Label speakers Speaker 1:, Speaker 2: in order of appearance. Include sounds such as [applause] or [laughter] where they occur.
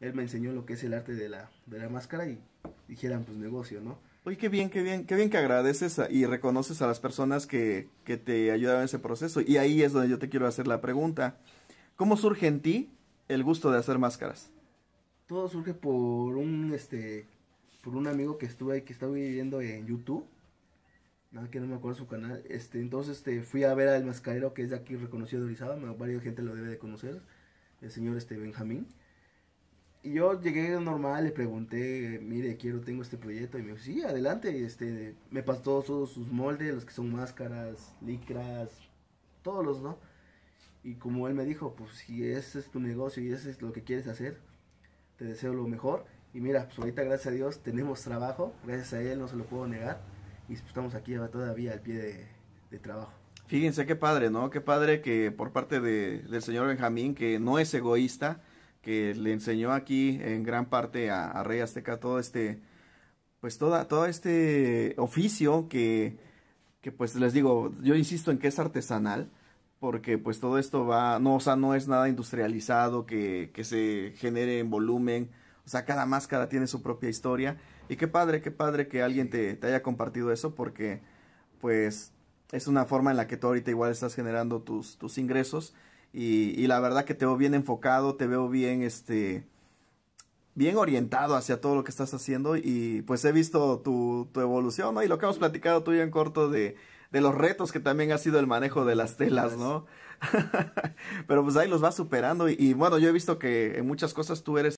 Speaker 1: él me enseñó lo que es el arte de la, máscara y dijeran pues negocio, ¿no?
Speaker 2: Oye, qué bien, qué bien, qué bien que agradeces y reconoces a las personas que, te ayudaron en ese proceso. Y ahí es donde yo te quiero hacer la pregunta. ¿Cómo surge en ti el gusto de hacer máscaras?
Speaker 1: Todo surge por un, este, por un amigo que estuve que estaba viviendo en YouTube. Nada que no me acuerdo su canal. Este, entonces este, fui a ver al mascarero que es de aquí reconocido de Orizaba, gente lo debe de conocer, el señor este Benjamín. Y yo llegué normal, le pregunté, mire, quiero, tengo este proyecto. Y me dijo, sí, adelante. Este, me pasó todos sus moldes, los que son máscaras, licras, todos los, ¿no? Y como él me dijo, pues si ese es tu negocio y ese es lo que quieres hacer, te deseo lo mejor. Y mira, pues ahorita gracias a Dios tenemos trabajo, gracias a él no se lo puedo negar. Y pues, estamos aquí todavía al pie de, trabajo.
Speaker 2: Fíjense qué padre, ¿no? Qué padre que por parte de, del señor Benjamín, que no es egoísta, que le enseñó aquí en gran parte a, Rey Azteca todo este, pues toda, todo este oficio que, pues les digo, yo insisto en que es artesanal, porque pues todo esto va, no, o sea, no es nada industrializado que, se genere en volumen, o sea, cada máscara tiene su propia historia, y qué padre, qué padre que alguien te, haya compartido eso, porque pues es una forma en la que tú ahorita igual estás generando tus, tus ingresos, y, la verdad que te veo bien enfocado, te veo bien, este, bien orientado hacia todo lo que estás haciendo y pues he visto tu, tu evolución, ¿no? Y lo que hemos platicado tú y en corto de, de los retos que también ha sido el manejo de las telas, ¿no? [laughs] Pero pues ahí los vas superando y, y bueno, yo he visto que en muchas cosas tú eres